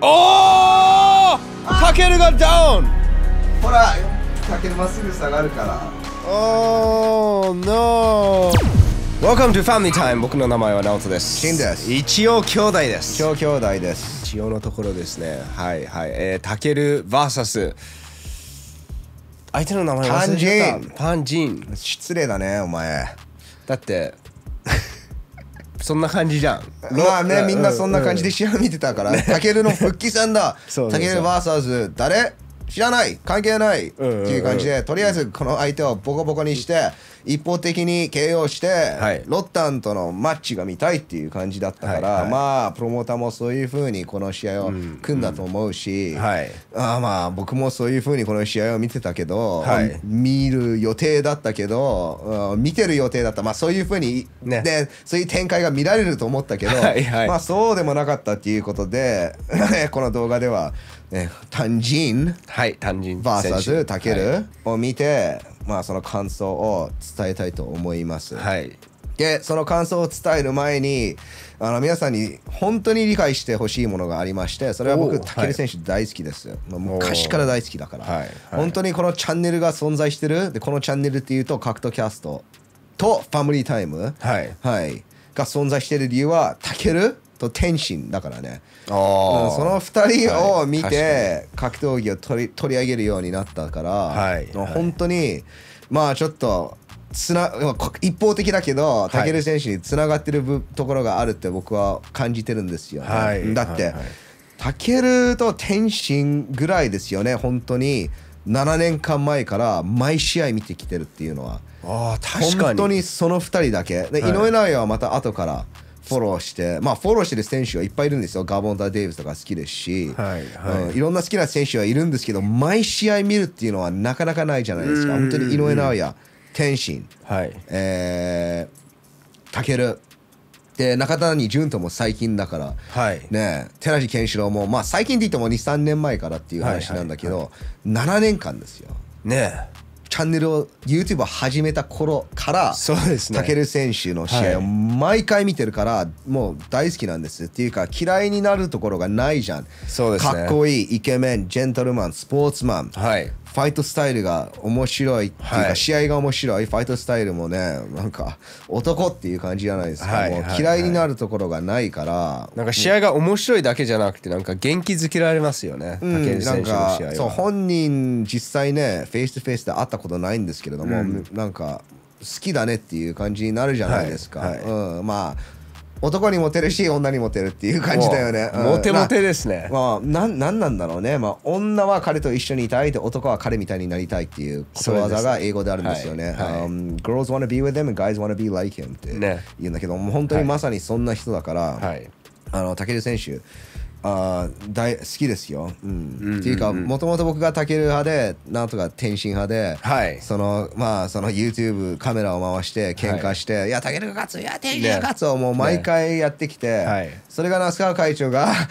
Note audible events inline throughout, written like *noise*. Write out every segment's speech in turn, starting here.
おおタけるがダウンほらタケルまっすぐ下がるからおおノー Welcome to Family Time 僕の名前はオトですシンです一応兄弟です一応兄弟です一応のところですねはいはいえー、タケル VS 相手の名前忘れちゃっパンジン失礼だねお前だってそんな感じじゃんまあねみんなそんな感じで試合見てたからたけるの復帰戦だ *laughs* たける VS 誰知らない関係ないっていう感じでとりあえずこの相手をボコボコにして、一方的に KO して、はい、ロッタンとのマッチが見たいっていう感じだったから、はいはい、まあプロモーターもそういうふうにこの試合を組んだと思うし、うんうん、あまあ僕もそういうふうにこの試合を見てたけど、はい、見る予定だったけど、見てる予定だった、まあ、そういうふうに、ね、でそういう展開が見られると思ったけど、はいはい、まあ、そうでもなかったっていうことで *laughs* この動画では、ね、タンジン、はい、タ VS タケルを見て。まあ、その感想を伝えたいと思います。はいでその感想を伝える前にあの皆さんに本当に理解してほしいものがありましてそれは僕武尊選手大好きです、はい、昔から大好きだから、はいはい、本当にこのチャンネルが存在してるでこのチャンネルっていうと格闘キャストとファミリータイム、はいはい、が存在してる理由は武尊と天心だからねその2人を見て、格闘技を取り取り上げるようになったから、はい、本当に、まあちょっとつな一方的だけど武尊選手につながってるところがあるって僕は感じてるんですよ、ねはい、だって、武、は、尊、と天心ぐらいですよね本当に7年間前から毎試合見てきてるっていうのはあ確かに本当にその2人だけで、井上尚弥はまた後から。フォローして、まあ、フォローしてる選手はいっぱいいるんですよ、ガボンダ・デイブスとか好きですし、はいはいうん、いろんな好きな選手はいるんですけど、毎試合見るっていうのはなかなかないじゃないですか、本当に井上尚弥、天心、はいえー、タケル。で中谷潤人も最近だから、はい、ね寺地健志郎も、まあ、最近で言っても23年前からっていう話なんだけど、はいはいはい、7年間ですよ。ねえチャンネルを YouTube を始めた頃からそうですね武選手の試合を毎回見てるから、はい、もう大好きなんですっていうか嫌いになるところがないじゃんそうです、ね、かっこいいイケメンジェントルマンスポーツマン、はい、ファイトスタイルが面白いっていうか、はい、試合が面白いファイトスタイルもねなんか男っていう感じじゃないですか、はい嫌いになるところがないからなんか試合が面白いだけじゃなくてなんか元気づけられますよね、うん、竹内選手の試合そう本人実際ねフェイスとフェイスで会ったことないんですけれども、うん、なんか好きだねっていう感じになるじゃないですか、はいはい、うん、まあ男にモテるし女にモテるっていう感じだよね、うん、モテモテですねまあ何ななんだろうね、まあ、女は彼と一緒にいたいで男は彼みたいになりたいっていうことわざが英語であるんですよね、ねはい Girls wanna be with him and guys wanna be like him って言うんだけど、ね、もう本当にまさにそんな人だから、はい、あの武尊選手あ大好きですよ、うん、うんっていうかもともと僕がたける派でなんとか天津派で、はい、そのまあその YouTube カメラを回して喧嘩して「はい、いやたけるが勝ついや天津が勝つ」をもう毎回やってきて、はい、それが那須川会長が *laughs*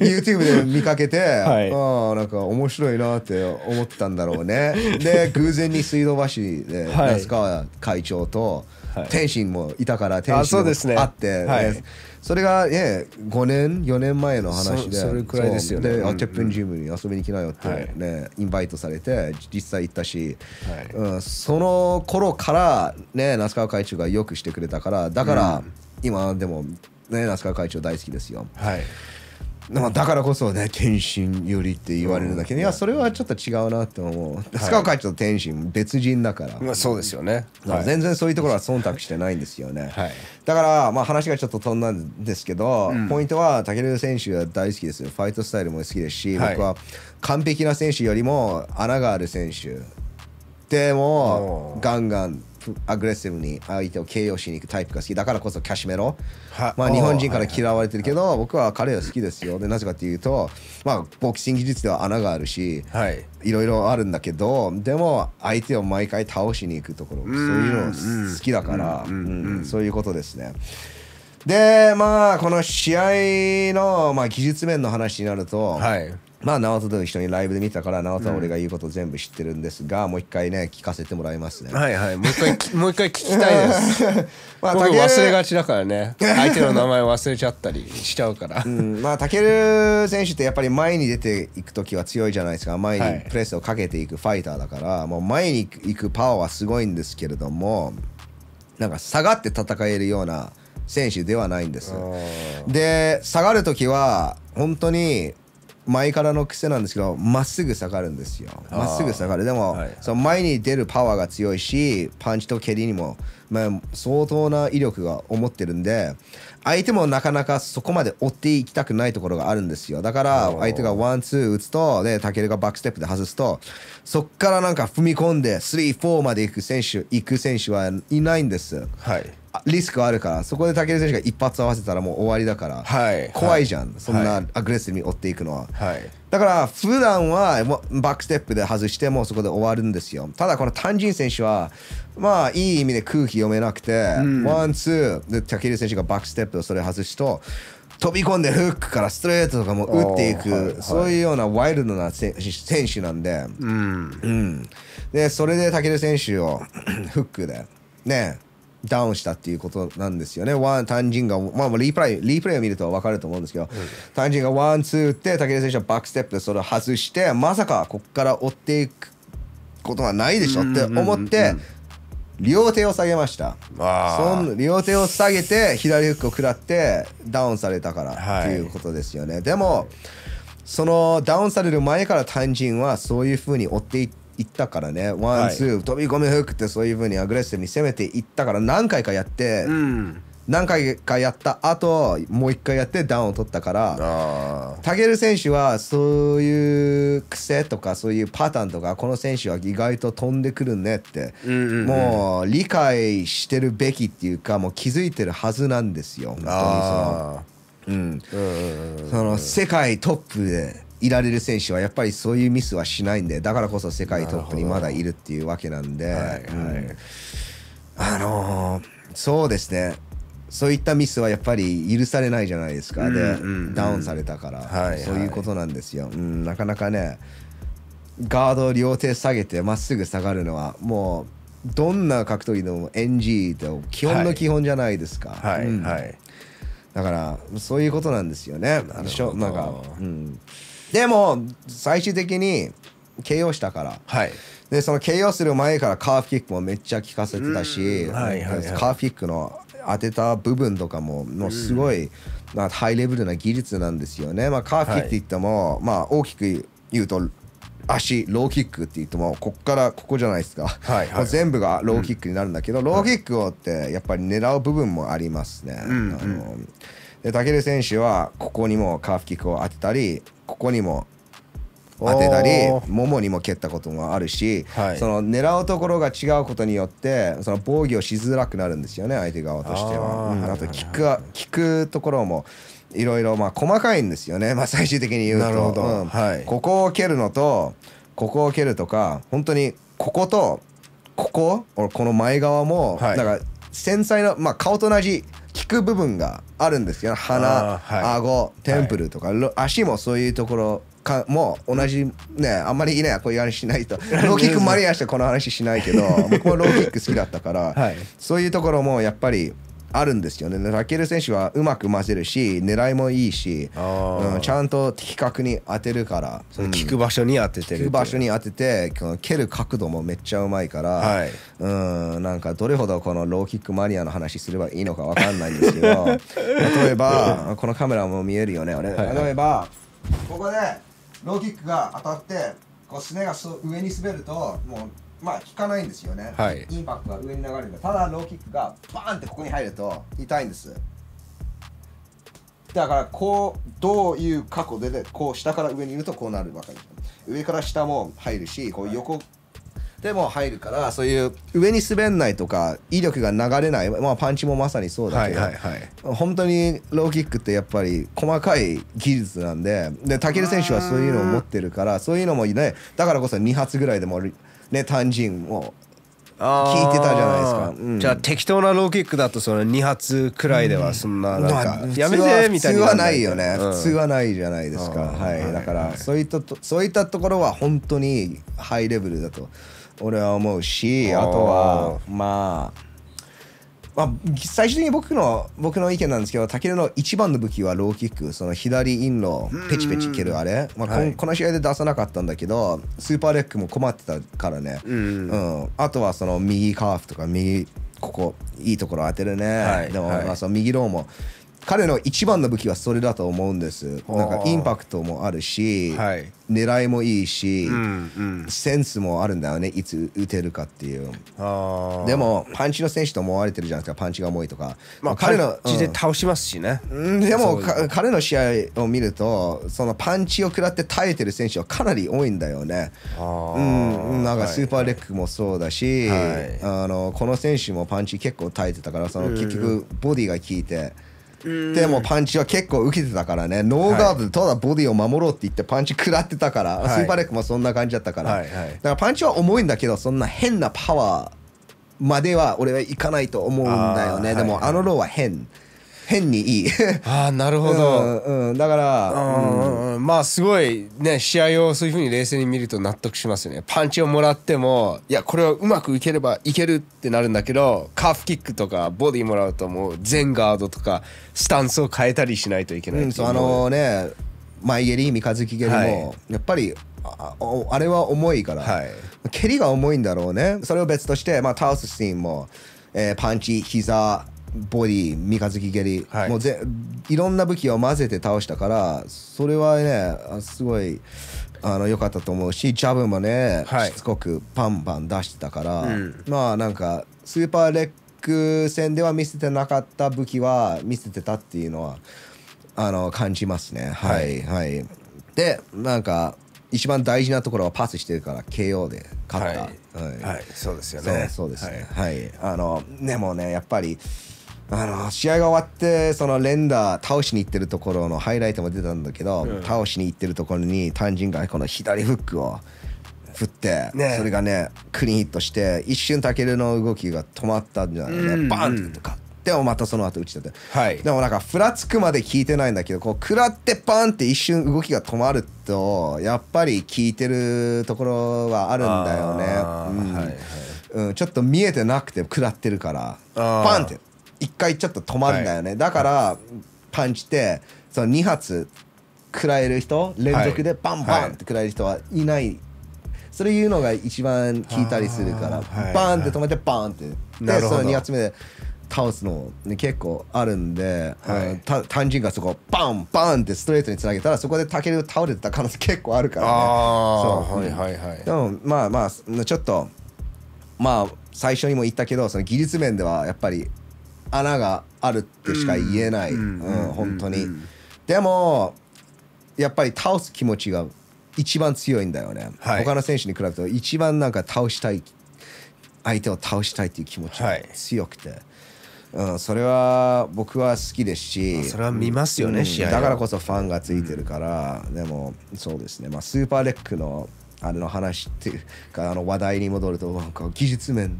YouTube で見かけて、はい、ああなんか面白いなって思ったんだろうね *laughs* で偶然に水道橋で那須川会長と天津もいたから天津も会って、はいそれがね5年4年前の話でそれくらいですよねで、うん、てっぺンジムに遊びに来なよってね、はい、インバイトされて実際行ったし、はいうん、その頃からね那須川会長がよくしてくれたからだから、今でもね那須川会長大好きですよ。はいまあ、だからこそね天心よりって言われるだけで、いやそれはちょっと違うなって思う塚岡、はい、と天心別人だから、まあ、そうですよね、全然そういうところは忖度してないんですよね、はい、だからまあ話がちょっと飛んだんですけど、うん、ポイントは武尊選手は大好きですファイトスタイルも好きですし、はい、僕は完璧な選手よりも穴がある選手でもガンガンアグレッシブに相手を形容しに行くタイプが好きだからこそキャシメロ、まあ、日本人から嫌われてるけど、僕は彼は好きですよでなぜかっていうと、まあ、ボクシング技術では穴があるし、はい、いろいろあるんだけどでも相手を毎回倒しに行くところそういうの好きだから、うんそういうことですね。でまあこの試合の、まあ、技術面の話になると、はい、まあ、直人と一にライブで見てたから、直人は俺が言うこと全部知ってるんですが、うん、もう一回ね、聞かせてもらいますね。はいはい。もう一回、*laughs* もう一回聞きたいです。*laughs* まあ、僕忘れがちだからね。相手の名前忘れちゃったりしちゃうから。*laughs* うん、まあ、たける選手ってやっぱり前に出ていく時は強いじゃないですか。前にプレスをかけていくファイターだから、はい、もう前に行くパワーはすごいんですけれども、なんか下がって戦えるような選手ではないんです。で、下がる時は、本当に、前からの癖なんですけどまっすぐ下がるんですよまっすぐ下がるでも、はい、その前に出るパワーが強いしパンチと蹴りにも、まあ、相当な威力が思ってるんで相手もなかなかそこまで追っていきたくないところがあるんですよだから相手がワンツー打つとで武尊がバックステップで外すとそっからなんか踏み込んで34まで行く選手行く選手はいないんですはいリスクあるからそこで武尊選手が一発合わせたらもう終わりだから、はい、怖いじゃん、はい、そんなアグレッシブに追っていくのは、はい、だから普段はバックステップで外してもそこで終わるんですよただこのタンジン選手はまあいい意味で空気読めなくて、うん、ワンツーで武尊選手がバックステップをそれ外すと飛び込んでフックからストレートとかも打っていく、はいはい、そういうようなワイルドな選手なんで、うん、うん、でそれで武尊選手を *clears throat* フックでねダウンしたっていうことなんですよね。ワン、単人が、まあ、リプライ、リプレイを見ると分かると思うんですけど、うん、単人がワン、ツー打って、武田選手はバックステップでそれを外して、まさかここから追っていくことはないでしょって思って、両手を下げましたその両手を下げて左フックを食らってダウンされたからっていうことですよね、はい、でも、はい、そのダウンされる前から単人はそういうふうに追っていっていったからねワンツー、飛び込みフックってそういうふうにアグレッシブに攻めていったから何回かやって、うん、何回かやったあともう一回やってダウンを取ったからタゲル選手はそういう癖とかそういうパターンとかこの選手は意外と飛んでくるねって、うんうんうん、もう理解してるべきっていうかもう気づいてるはずなんですよ本当にその。うん、うんうん、その世界トップでいられる選手はやっぱりそういうミスはしないんでだからこそ世界トップにまだいるっていうわけなんで、はいはい、あのー、そうですねそういったミスはやっぱり許されないじゃないですか、うんうんうん、でダウンされたから、はい、そういうことなんですよ、うん、なかなかねガードを両手下げてまっすぐ下がるのはもうどんな格闘技でも NG って基本の基本じゃないですか、はいうん、だからそういうことなんですよね。なるほどなんか、うんでも最終的に KO したから、はい、でその KO する前からカーフキックもめっちゃ効かせてたし、はいはいはい、カーフキックの当てた部分とかもうすごい、まあ、ハイレベルな技術なんですよね、まあ、カーフキックって言っても、はい、まあ、大きく言うと足ローキックって言ってもここからここじゃないですか、はいはい、全部がローキックになるんだけど、うん、ローキックをってやっぱり狙う部分もありますね。うん、あので武尊選手はここにもカーフキックを当てたりここにも当てたりももにも蹴ったこともあるし、はい、その狙うところが違うことによってその防御しづらくなるんですよね相手側としては。あ,、と聞く,、はくところもいろいろまあ細かいんですよね、まあ、最終的に言うと、うんはい、ここを蹴るのとここを蹴るとか本当にこことこここの前側も、はい、だから繊細な、まあ、顔と同じ聞く部分があるんですよ鼻、はい、顎テンプルとか、はい、足もそういうところかもう同じねあんまりいいねこういう話しないと *laughs* ローキックマリアしてこの話しないけど僕もローキック好きだったから、*laughs* はい、そういうところもやっぱりあるんですよね。ラケル選手はうまく混ぜるし狙いもいいし、うん、ちゃんと的確に当てるから聞く場所に当ててるて、聞く場所に当てて蹴る角度もめっちゃうまいから、はい、うんなんかどれほどこのローキックマニアの話すればいいのか分かんないんですけど *laughs* 例えばこのカメラも見えるよね俺、はい、例えばここでローキックが当たってこうすねが上に滑るともう。まあ効かないんですよね、はい、インパクトが上に流れるただローキックがバーンってここに入ると痛いんですだからこうどういう過去でこう下から上にいるとこうなるわけです上から下も入るしこう横でも入るから、そういう上に滑んないとか威力が流れない、まあ、パンチもまさにそうだけど、はいはいはい、本当にローキックってやっぱり細かい技術なんでで武尊選手はそういうのを持ってるからそういうのもねだからこそ2発ぐらいでもね単ンを聞いてたじゃないですか、うん、じゃあ適当なローキックだとその2発くらいではそんななんか、やめてみたいな普通はないよね、うん、普通はないじゃないですか、はい、だから、そういったとそういったところは本当にハイレベルだと俺は思うしあとはまあまあ、最終的に僕の僕の意見なんですけど武尊の一番の武器はローキックその左インのペチペチ蹴るあれ、まあこ、はい、この試合で出さなかったんだけどスーパーレックも困ってたからね、うん、うん、あとはその右カーフとか右ここいいところ当てるね、はい、でも、はい、まあ、その右ローも彼の一番の武器はそれだと思うんですなんかインパクトもあるし、はい、狙いもいいし、うんうん、センスもあるんだよねいつ打てるかっていうでもパンチの選手と思われてるじゃないですかパンチが重いとか、まあ、彼のパンで倒しますしね、うん、でも彼の試合を見るとそのパンチを食らって耐えてる選手はかなり多いんだよねうんなんかスーパーレックもそうだし、はいあのこの選手もパンチ結構耐えてたからその結局ボディが効いて。でもパンチは結構受けてたからねノーガードでただボディを守ろうって言ってパンチ食らってたから、はい、スーパーレックもそんな感じだったから、はいはい、だからパンチは重いんだけどそんな変なパワーまでは俺はいかないと思うんだよねでもあのローは変変にいいああなるほど、うん、うん、だからうんまあすごいね試合をそういうふうに冷静に見ると納得しますよねパンチをもらってもいやこれはうまくいければいけるってなるんだけどカーフキックとかボディもらうともう全ガードとかスタンスを変えたりしないといけない、うん、あのね前蹴り三日月蹴りも、はい、やっぱりああれは重いから、はい、蹴りが重いんだろうねそれを別として、まあ、倒すシーンも、えー、パンチ膝ボディ三日月蹴り、はい、もうぜいろんな武器を混ぜて倒したからそれはねすごいあの良かったと思うしジャブもね、はい、しつこくパンパン出してたから、うん、まあなんかスーパーレック戦では見せてなかった武器は見せてたっていうのはあの感じますねはい、はい、はい、でなんか一番大事なところはパスしてるから KO で勝った、はい、はい、そうですよねそうですねはい、あのでもねやっぱりあの試合が終わってその連打倒しに行ってるところのハイライトも出たんだけど、うん、倒しに行ってるところにタンジンがこの左フックを振って、ね、それがねクリーンヒットして一瞬タケルの動きが止まったんじゃないね、うん、バンってとか。でもまたその後打ち立て、はい、でもなんかふらつくまで聞いてないんだけどこう食らってパンって一瞬動きが止まるとやっぱり効いてるところはあるんだよね、うんはいはい、うん、ちょっと見えてなくて食らってるからパンって一回ちょっと止まるんだよね、はい、だからパンチってその2発食らえる人連続でバンバンって食らえる人はいない、それ言うのが一番効いたりするから、バーンって止めてバーンってでその2発目で倒すの、ね、結構あるんで、はい、た単純がそこバンバンってストレートにつなげたらそこでタケル倒れてた可能性結構あるからねそう、はいはいはい、でもまあまあちょっとまあ最初にも言ったけどその技術面ではやっぱり穴があるってしか言えない、うん、うん、本当に、でもやっぱり倒す気持ちが一番強いんだよね、はい、他の選手に比べると一番なんか倒したい相手を倒したいっていう気持ちが強くて、はい、うん、それは僕は好きですしそれは見ますよね、うん、だからこそファンがついてるから、うん、でもそうですね、まあ、スーパーレックのあの話っていうかあの話題に戻るとなんか技術面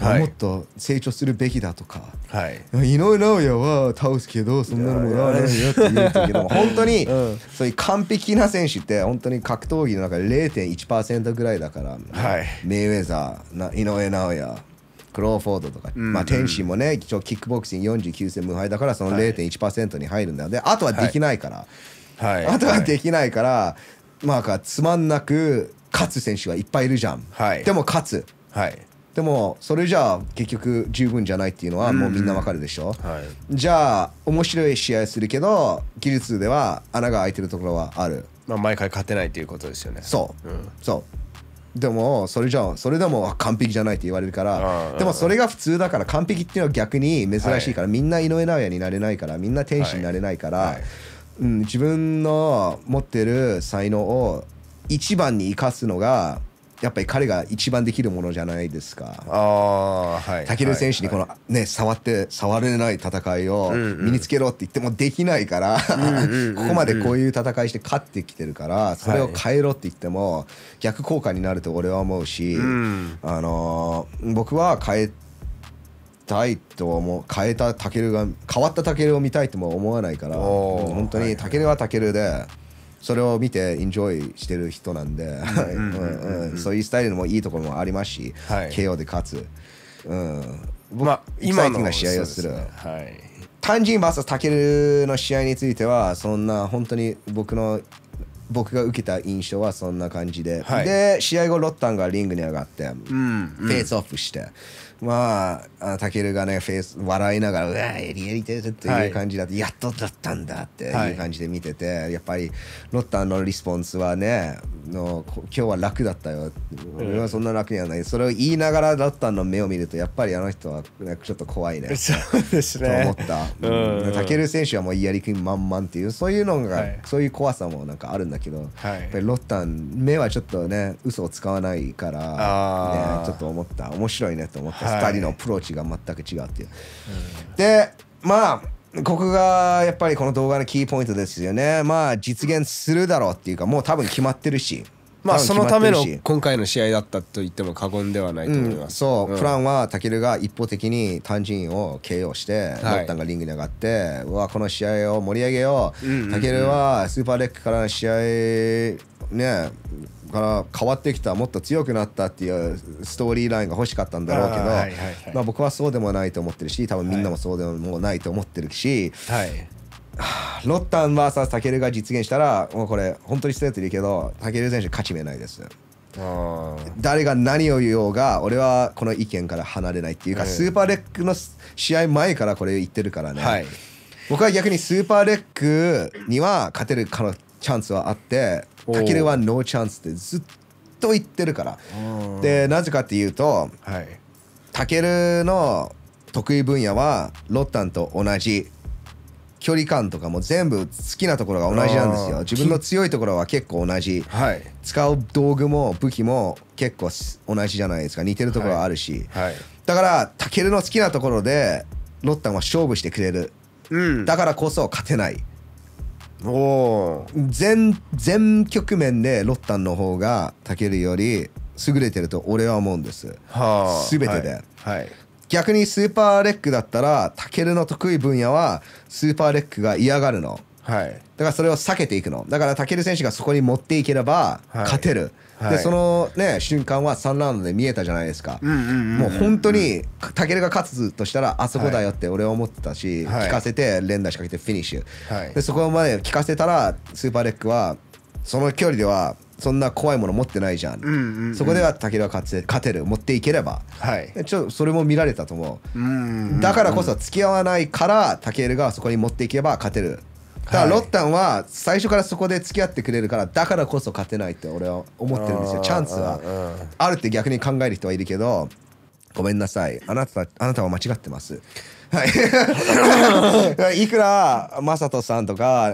もっと成長するべきだとか、はい、井上尚弥は倒すけどそんなのもらわないよって言うけど本当に、*laughs* そういう完璧な選手って本当に格闘技の中で0.1%ぐらいだから、はい、メイウェザー井上尚弥クローフォードとか、うんうん、まあ、天心もね一応キックボクシング49戦無敗だからその0.1%に入るんだよ、であとはできないから、はい、あとはできないから、まあかつまんなく勝つ選手はいっぱいいるじゃん、はい、でも勝つ、はい、でもそれじゃあ結局十分じゃないっていうのはもうみんなわかるでしょ、うんはい、じゃあ面白い試合するけど技術では穴が開いてるところはある、まあ、毎回勝てないっていうことですよねそう、うん、そうでもそれじゃあそれでも完璧じゃないって言われるからでもそれが普通だから完璧っていうのは逆に珍しいから、みんな井上尚弥になれないからみんな天使になれないから、うん、自分の持ってる才能を一番に生かすのがやっぱり彼が一番できるものじゃないですか。あはい、武尊選手にこの、はい、ね触って触れない戦いを身につけろって言ってもできないからここまでこういう戦いして勝ってきてるからそれを変えろって言っても逆効果になると俺は思うし、はい、あのー、僕は変えたいと思う変えた武尊が変わった武尊を見たいとも思わないから本当に武尊は武尊で。それを見てエンジョイしてる人なんでそういうスタイルもいいところもありますし、はい、KO で勝つ、うん、まあ、今の試合をする。は単 VS タケルの試合についてはそんな本当に僕の僕が受けた印象はそんな感じで、はい、で試合後ロッタンがリングに上がって、うん、フェイスオフして、まあ、たけるがね、フェイス、笑いながら、うわエリエリテるっていう感じだって、はい、やっとだったんだっていう感じで見てて、はい、やっぱり、ロッターのリスポンスはね、の今日は楽だったよ。俺はそんな楽にはない。それを言いながら、ロッターの目を見ると、やっぱりあの人は、ね、ちょっと怖いね。*laughs* そうですね。と思った。たける選手はもう、やりくり満々っていう、そういうのが、はい、そういう怖さもなんかあるんだけど、やっぱりロッター、目はちょっとね、嘘を使わないから、ね、ちょっと思った。面白いねと思った。2人のアプローチが全く違うっていう。でまあここがやっぱりこの動画のキーポイントですよね。まあ実現するだろうっていうかもう多分決まってるし。まあそのための今回の試合だったと言っても過言ではないと思います、うん、そう、うん、プランはタケルが一方的に単人を KO して、はい、ロッタンがリングに上がってうわこの試合を盛り上げよう,、うんうんうん、タケルはスーパーレックからの試合ねから変わってきたもっと強くなったっていうストーリーラインが欲しかったんだろうけどはいはいはい、まあ、僕はそうでもないと思ってるし多分みんなもそうでもないと思ってるし、はい、ロッタン VS タケルが実現したらもうこれ本当にストレートでいいけどタケル選手勝ち目ないです。誰が何を言おうが俺はこの意見から離れないっていうか、スーパーレックの試合前からこれ言ってるからね、はい、僕は逆にスーパーレックには勝てるチャンスはあってたけるはノーチャンスってずっと言ってるからでなぜかっていうとたけるの得意分野はロッタンと同じ距離感とかも全部好きなところが同じなんですよ自分の強いところは結構同じ、はい、使う道具も武器も結構同じじゃないですか似てるところはあるし、はいはい、だからタケルの好きなところでロッタンは勝負してくれる、うん、だからこそ勝てないお全全局面でロッタンの方がたけるより優れてると俺は思うんです、はあ、全てで、はい、はい、逆にスーパーレッグだったらタケルの得意分野はスーパーレックが嫌がるの、はい、だからそれを避けていくのだからたける選手がそこに持っていければ勝てる、はいでそのね瞬間は3ラウンドで見えたじゃないですか、もう本当に武尊が勝つとしたらあそこだよって俺は思ってたし、はい、聞かせて連打仕掛けてフィニッシュ、はい、でそこまで聞かせたらスーパーレックはその距離ではそんな怖いもの持ってないじゃん,、そこでは武尊は勝て勝てる持っていければ、はい、ちょそれも見られたと思う,、だからこそ付き合わないから武尊がそこに持っていけば勝てるだからロッタンは最初からそこで付き合ってくれるからだからこそ勝てないって俺は思ってるんですよチャンスはあるって逆に考える人はいるけどごめんなさいあなたあなたは間違ってますはい、*laughs* いくら正人さんとか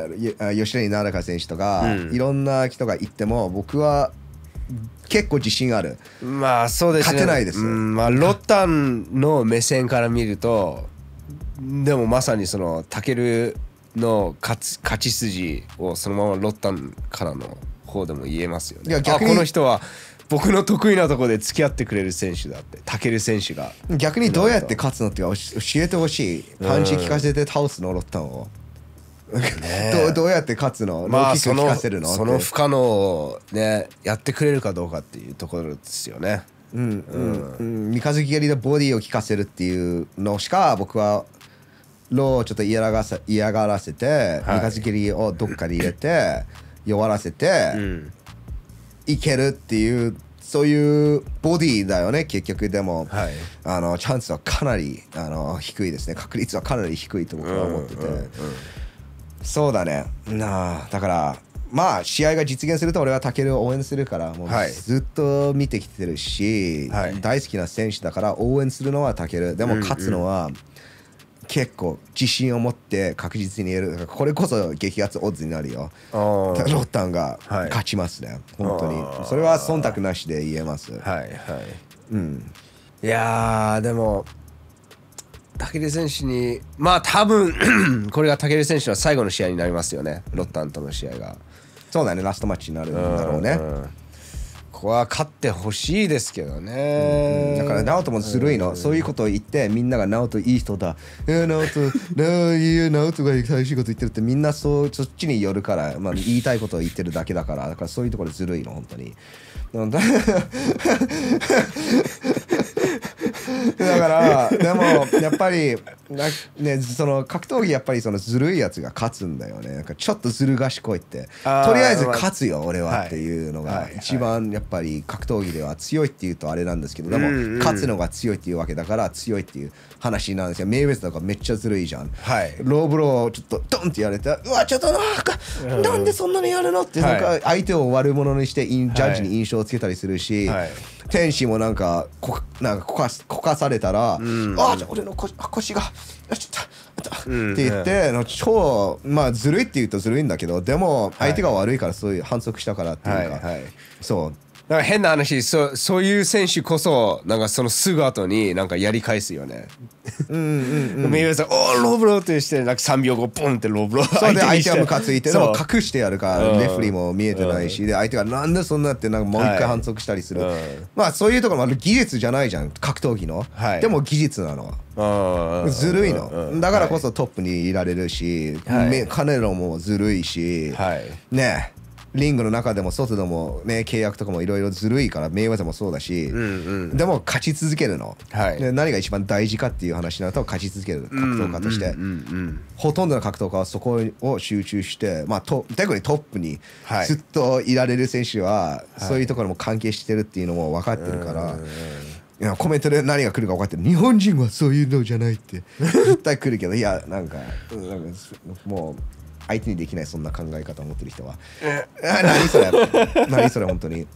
吉成奈良選手とか、うん、いろんな人が行っても僕は結構自信あるまあそうですね勝てないです、まあ、ロッタンの目線から見るとでもまさにそのタケルの勝ち勝ち筋をそのままロッタンからの方でも言えますよね。いや逆にこの人は僕の得意なとこで付き合ってくれる選手だってタケル選手が逆にどうやって勝つのって教えてほしいパンチ効かせて倒すのロッタンを、ね、どどうやって勝つのまあそのその不可能をねやってくれるかどうかっていうところですよねうんうん、うん、三日月蹴りでボディを効かせるっていうのしか僕はをちょっと嫌がらせ嫌がらせて、はい、三日月をどっかに入れて *laughs* 弱らせて、うん、いけるっていうそういうボディだよね結局でも、はい、あのチャンスはかなりあの低いですね確率はかなり低いと僕は思ってて、うんうんうん、そうだねなあだからまあ試合が実現すると俺はタケルを応援するからもうずっと見てきてるし、はい、大好きな選手だから応援するのはタケルでも勝つのは結構自信を持って確実に言えるこれこそ激アツオッズになるよロッタンが勝ちますね、はい、本当にそれは忖度なしで言えますはいはい、うん、いやでも武尊選手にまあ多分 *clears throat* これが武尊選手の最後の試合になりますよねロッタンとの試合がそうだねラストマッチになるんだろうね、うこは勝ってほしいですけどね、うん、だから直人もずるいの、うん、そういうことを言ってみんなが直人いい人だ「えー、直人直人が最しいこと言ってる」ってみんなそうそっちによるから、まあ、言いたいことを言ってるだけだからだからそういうところずるいの本当に。*laughs* だからでもやっぱりねその格闘技やっぱりそのずるいやつが勝つんだよねなんかちょっとずる賢いってとりあえず勝つよ俺はっていうのが一番やっぱり格闘技では強いっていうとあれなんですけどでも勝つのが強いっていうわけだから強いっていう話なんですよメイウェザめっちゃずるいじゃん、はい、ローブローをちょっとドンってやれてうわちょっとなんかなんでそんなにやるのってなんか相手を悪者にしてジャッジに印象をつけたりするし、はいはい天使もなんかこなんかこかこかされたら「うん、あじゃあ俺の腰腰がちょっと」って言って、うん、超まあずるいって言うとずるいんだけどでも相手が悪いからそういう反則したからっていうか、はいはい、そうなんか変な話そそういう選手こそなんかそのすぐ後になんかやり返すよね。うんうんうん、メんウーローブローってしてなんか3秒後ポンってローブローそうで相手はムカついてでも隠してやるからレフリーも見えてないしで相手がなんでそんなってなんかもう一回反則したりする、はい、まあそういうところも技術じゃないじゃん格闘技の、はい、でも技術なの。ずるいのだからこそトップにいられるし、はい、カネロもずるいし、はい、ねリングの中でも外でもね契約とかもいろいろずるいから名技もそうだし、うんうん、でも勝ち続けるの、はい、で何が一番大事かっていう話になると勝ち続ける格闘家として、うんうんうんうん、ほとんどの格闘家はそこを集中してまあと特にトップにずっといられる選手は、そういうところも関係してるっていうのも分かってるから。いいやコメントで何が来るか分かってる日本人はそういうのじゃないって絶対来るけどいやなんかなんかもう相手にできないそんな考え方を持ってる人は *laughs* 何それ何それ本当に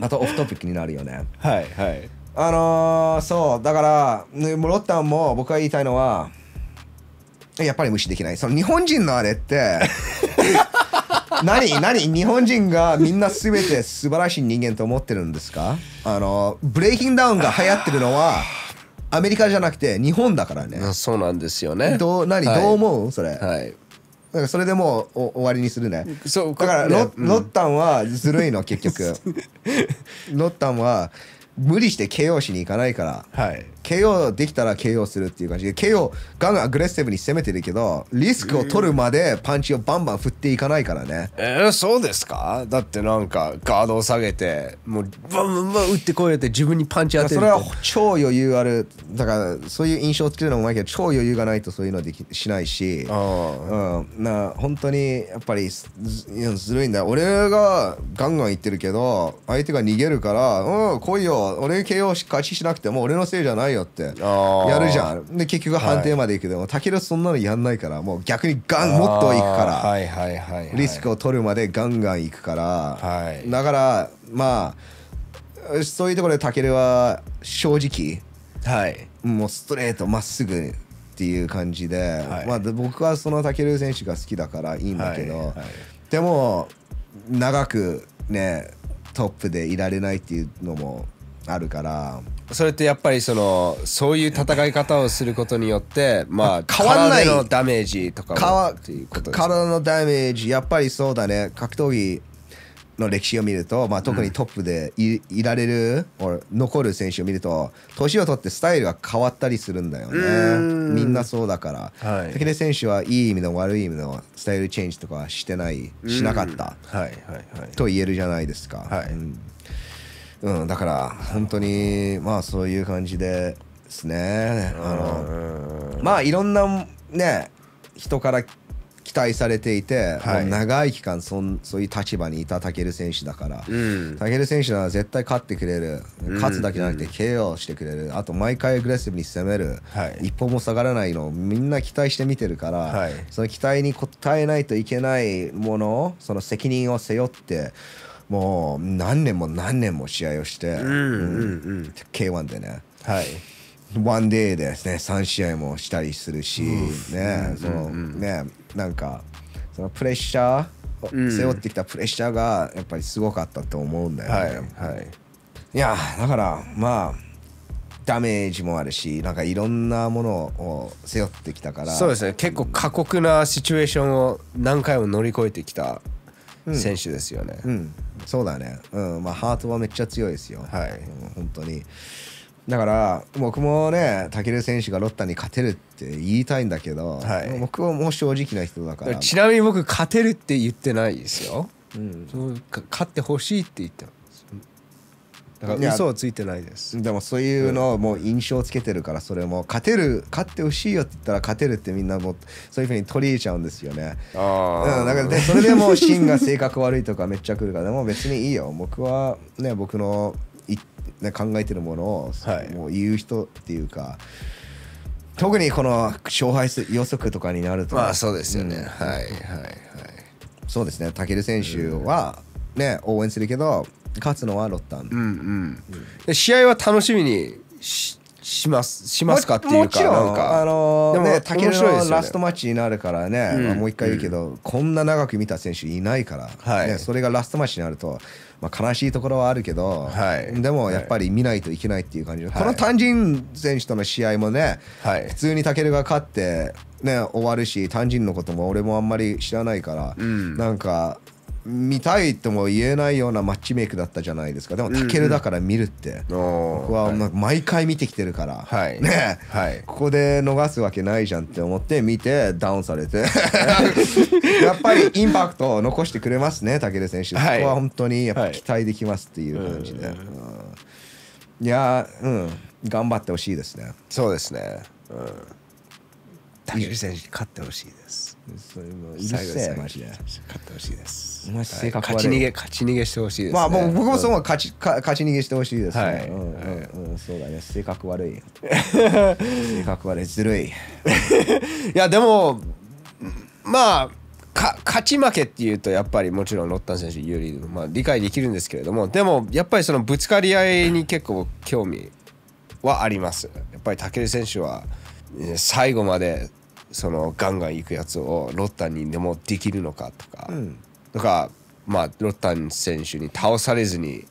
あとオフトピックになるよねはいはいあのー、そうだから、ね、ロッタンも僕が言いたいのはやっぱり無視できないその日本人のあれって *laughs* 何何日本人がみんな全て素晴らしい人間と思ってるんですかあのブレイキンダウンが流行ってるのはアメリカじゃなくて日本だからねそうなんですよねどう何、はい、どう思うそれはいだからそれでもうお終わりにするねそうだからロ,、ロッタンはずるいの結局ロ *laughs* ッタンは無理して KO しに行かないから、はい、KO できたら KO するっていう感じで KO ガンガンアグレッシブに攻めてるけどリスクを取るまでパンチをバンバン振っていかないからねえー、そうですかだってなんかガードを下げてもうバンバンバン打ってこいよって自分にパンチ当てるそれは超余裕あるだからそういう印象をつけるのもないけど超余裕がないとそういうのできしないしあ、うん、な本当にやっぱりずずるいんだ俺がガンガンいってるけど相手が逃げるから「うん来いよ俺に KO 勝ちしなくても俺のせいじゃないよってやるじゃんで結局判定までいくでも武尊そんなのやんないからもう逆にガンもっといくからリスクを取るまでガンガンいくからだからまあそういうところでけるは正直はいもうストレートまっすぐっていう感じで、はい、まあ、僕はそのける選手が好きだからいいんだけど、はいはい、でも長くねトップでいられないっていうのもあるからそれってやっぱりそのそういう戦い方をすることによってまあ変わんない体のダメージとか体のダメージやっぱりそうだね格闘技の歴史を見ると、まあ、特にトップでい,、いられる、残る選手を見ると年を取ってスタイルが変わったりするんだよねみんなそうだから関根、選手はいい意味の悪い意味のスタイルチェンジとかしてないしなかった、はいはいはい、と言えるじゃないですか。はい、うんうん、だから本当にまあそういう感じでですねあのまあいろんなね人から期待されていて、はい、長い期間そんそういう立場にいた武尊選手だから、うん、武尊選手なら絶対勝ってくれる勝つだけじゃなくて KO してくれる、うん、あと毎回アグレッシブに攻める、はい、一歩も下がらないのをみんな期待して見てるから、はい、その期待に応えないといけないものその責任を背負ってもう何年も何年も試合をして、うん K1 でね。はいワンデーでね3試合もしたりするし、ねそのねなんかそのプレッシャー背負ってきたプレッシャーがやっぱりすごかったと思うんだよね。はい、はい、いやだからまあダメージもあるしなんかいろんなものを背負ってきたからそうですね結構過酷なシチュエーションを何回も乗り越えてきた選手ですよね。うん、うんそうだねうんまあハートはめっちゃ強いですよはい、うん、本当にだから僕もね武尊選手がロッタに勝てるって言いたいんだけど、はい、僕はもう正直な人だからちなみに僕勝てるって言ってないですよ、うん、勝ってほしいって言っただから嘘をついてないですでもそういうのをもう印象つけてるからそれも勝てる勝ってほしいよって言ったら勝てるってみんなもうそういうふうに取り入れちゃうんですよねあ、うん、だからそれでもう芯が性格悪いとか *laughs* めっちゃくるからでも別にいいよ僕はね僕のい、ね、考えてるものを、はい、もう言う人っていうか特にこの勝敗予測とかになるとまあそうですよね、うん、はいはいはいそうですね武尊選手はね応援するけど勝つのはロッタン、うんうん試合は楽しみにししますしますかっていうかもちろんんあのー、でも、ね、タケルラストマッチになるからね、うんまあ、もう一回言うけど、うん、こんな長く見た選手いないから、はいね、それがラストマッチになると、まあ、悲しいところはあるけど、はい、でもやっぱり見ないといけないっていう感じで、はい、この単人選手との試合もね、はい、普通に武尊が勝ってね、終わるし単人のことも俺もあんまり知らないから、うん、なんか見たいとも言えないようなマッチメイクだったじゃないですかでもたけるだから見るって、うんうん、僕は毎回見てきてるから、はい、ね、はい、ここで逃すわけないじゃんって思って見てダウンされて *laughs* やっぱりインパクトを残してくれますねたける選手、はい、そこは本当にやっぱ期待できますっていう感じで、はい、いやうん頑張ってほしいですねそうですねうん武け選手に勝ってほしいですそれもうるせえマジで勝ってほしいですマジ性格勝ち逃げ勝ち逃げしてほしいです、ね、まあ僕もそう勝ち、勝ち逃げしてほしいですね、はいうんうんうん、そうだね性格悪い性格 *laughs* 悪いずるい *laughs* いやでもまあか勝ち負けっていうとやっぱりもちろんロッタン選手有利まあ、理解できるんですけれどもでもやっぱりそのぶつかり合いに結構興味はありますやっぱり武尊選手は最後までそのガンガン行くやつをロッタンにでもできるのかとか、うん、とかまあロッタン選手に倒されずに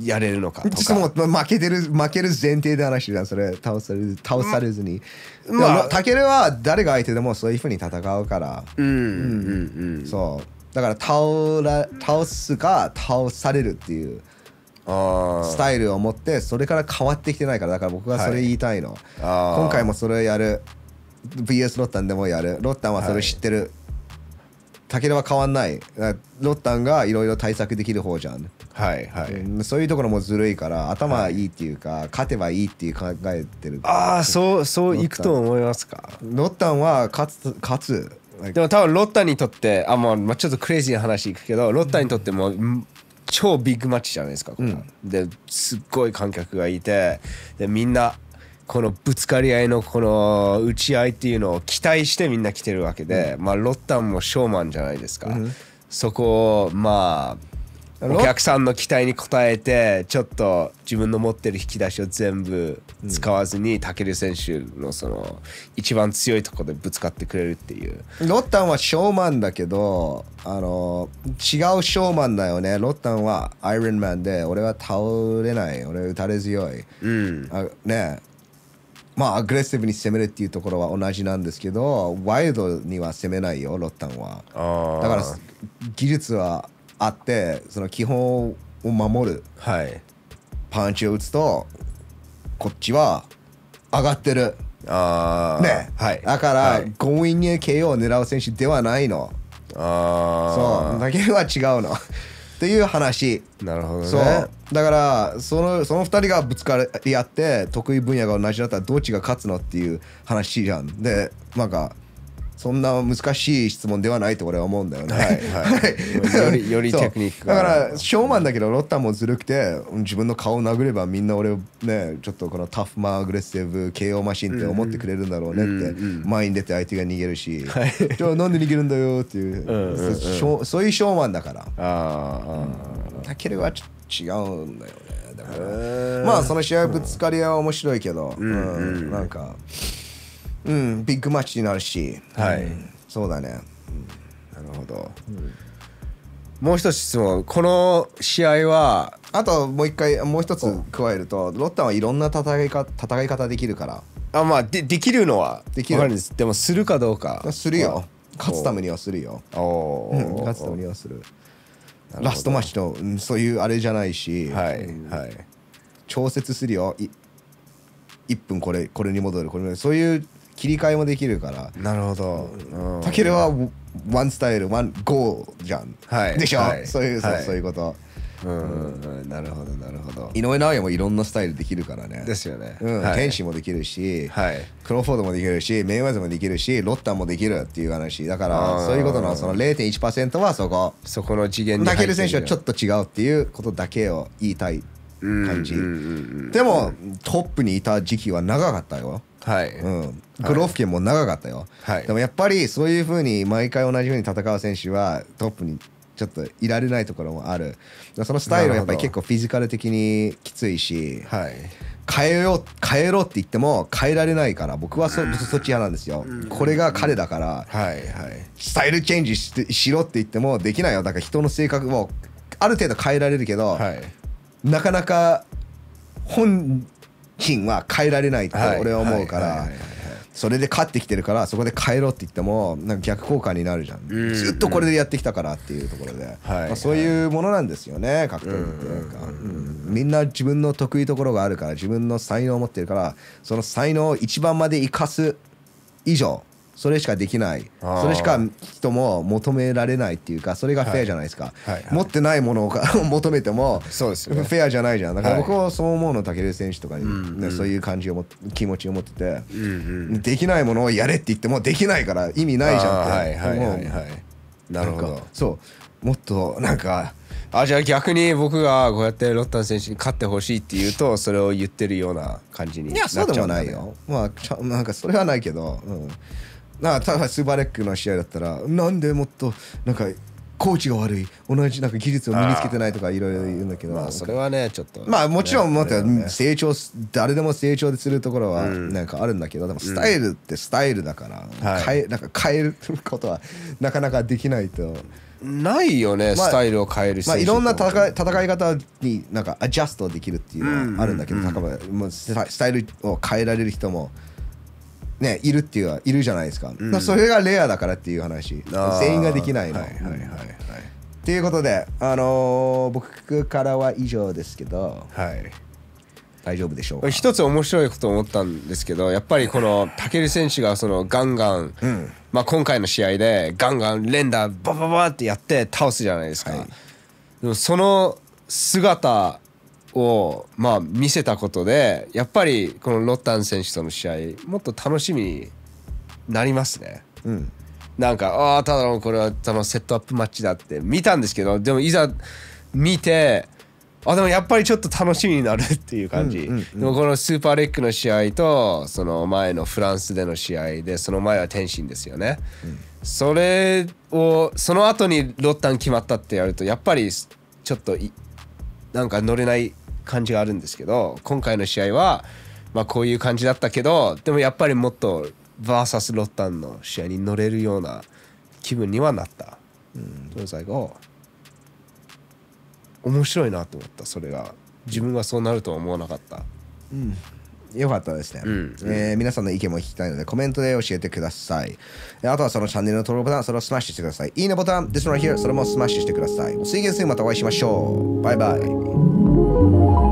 やれるのかとか。も負けてる負ける前提で話だそれ倒されず倒されずに。まあタケルは誰が相手でもそういうふうに戦うから。うんうんうんうん。そうだから倒ら倒すか倒されるっていう。スタイルを持ってそれから変わってきてないからだから僕はそれ言いたいの、はい、今回もそれをやる VS ロッタンでもやるロッタンはそれ知ってる、はい、武田は変わんないロッタンがいろいろ対策できる方じゃんはいはい、うん、そういうところもずるいから頭いいっていうか、はい、勝てばいいっていう考えてるああそうそういくと思いますかロッタンは勝つ勝つでも多分ロッタンにとってあもう、まあ、ちょっとクレイジーな話いくけどロッタンにとっても、うん超ビッグマッチじゃないですか、ここ。うん、ですっごい観客がいてでみんなこのぶつかり合いのこの打ち合いっていうのを期待してみんな来てるわけで、まあロッタンもショーマンじゃないですか、うん、そこをまあお客さんの期待に応えてちょっと自分の持ってる引き出しを全部使わずに武尊、選手のその一番強いとこでぶつかってくれるっていうロッタンはショーマンだけどあの違うショーマンだよねロッタンはアイロンマンで俺は倒れない俺打たれ強い、うん、あねまあアグレッシブに攻めるっていうところは同じなんですけどワイルドには攻めないよロッタンはだから技術はあってその基本を守る、はい、パンチを打つとこっちは上がってるあね、はい、だから、はい、強引に KO を狙う選手ではないのあそうだけは違うのっていう話なるほどねそうだからそのその2人がぶつかり合って得意分野が同じだったらどっちが勝つのっていう話じゃんでなんかそんな難しい質問ではないと俺は思うんだよね。はいはい、*laughs* よりよりテクニックだからショーマンだけどロッタもずるくて自分の顔を殴ればみんな俺をねちょっとこのタフマアグレッシブ KO マシンって思ってくれるんだろうねって、うん、前に出て相手が逃げるし「じゃあなんで逃げるんだよ」っていううん、そういうショーマンだから。ああ。たけるはちょっ違うんだよねだからまあその試合ぶつかりは面白いけど、うんうんうん、なんかうんビッグマッチになるし、はい、うん、そうだね、なるほど、もう一つ質問この試合はあともう一回もう一つ加えるとロッタンはいろんな戦いか戦い方できるからあまあでできるのはできるでもするかどうかするよ勝つためにはするよ、うん、勝つためにはするラストマッチの、そういうあれじゃないし、はい、はい、調節するよい1分これこれに戻るこれそういう切り替えもできるからなるほど、たけタはワンスタイルワンゴーじゃん、はい、でしょ、はい、そういう、はい、そういうことうんなるほどなるほど井上尚弥もいろんなスタイルできるからねですよね、うんはい、天使もできるし、はい、クロフォードもできるしメイウェザーもできるしロッターもできるっていう話だからそういうことのその0.1%はそこそこの次元にけっる選手はちょっと違うっていうことだけを言いたい感じ、うんうんうん、でもトップにいた時期は長かったよはい、うん、グロフケンも長かったよ、はい、でもやっぱりそういうふうに毎回同じふうに戦う選手はトップにちょっといられないところもあるそのスタイルはやっぱり結構フィジカル的にきついし、はい、変えよう変えろって言っても変えられないから僕はそそっち派なんですよ、これが彼だから、はいはい、スタイルチェンジしてしろって言ってもできないよだから人の性格もある程度変えられるけど、はい、なかなか本品は変えられないって俺は思うから。はいはいはいはいそれで勝ってきてるからそこで帰ろうって言ってもなんか逆効果になるじゃん、うん、ずっとこれでやってきたからっていうところで、まあ、そういうものなんですよね格闘技っていうか、みんな自分の得意ところがあるから自分の才能を持ってるからその才能を一番まで生かす以上それしかできないそれしか人も求められないっていうかそれがフェアじゃないですか、はいはい、持ってないものを *laughs* 求めてもそうです、ね、フェアじゃないじゃんだから僕はそう思うの武尊選手とかに、ね、うん、そういう感じを気持ちを持ってて、うんうん、できないものをやれって言ってもできないから意味ないじゃんってはいはいはい、はい、なるほどそうもっとなんかあじゃあ逆に僕がこうやってロッタン選手に勝ってほしいって言うとそれを言ってるような感じになっちゃうんだ、ね、いやそうでもないよまあちゃなんかそれはないけど、うん、なただスーパーレックの試合だったらなんでもっとなんかコーチが悪い同じなんか技術を身につけてないとかいろいろ言うんだけど、まあ、それはねちょっとまあもちろん、ねね、成長誰でも成長するところはなんかあるんだけど、うん、でもスタイルってスタイルだから、うん、変えなんか変えることはなかなかできないと。ないよね、まあ、スタイルを変えるし、まあ、いろんな戦い戦い方になんかアジャストできるっていうのはあるんだけど、うんうんうん、スタイルを変えられる人もね、いるっていうのはいるじゃないですか,、うん、それがレアだからっていう話全員ができないの。はいいということで、あのー、僕からは以上ですけど、はい、大丈夫でしょうか一つ面白いこと思ったんですけどやっぱりこの武尊選手がそのガンガン、うん、まあ、今回の試合でガンガン連打バババってやって倒すじゃないですか、はい、でもその姿を、まあ、見せたことでやっぱりこのロッタン選手との試合もっと楽しみになりますね。うん、なんかああただのこれはそのセットアップマッチだって見たんですけどでもいざ見てあでもやっぱりちょっと楽しみになるっていう感じ、うんうんうん、でもこのスーパーレックの試合とその前のフランスでの試合でその前は天心ですよね、うん、それをその後にロッタン決まったってやるとやっぱりちょっとなんか乗れない感じがあるんですけど今回の試合は、まあ、こういう感じだったけどでもやっぱりもっと VS ロッタンの試合に乗れるような気分にはなった。うん、東西面白いなと思ったそれが自分がそうなるとは思わなかった。うんよかったですね、うん、えー、皆さんの意見も聞きたいのでコメントで教えてくださいあとはそのチャンネルの登録ボタンそれをスマッシュしてくださいいいねボタン This one here それもスマッシュしてください水源水またお会いしましょうバイバイ Thank you.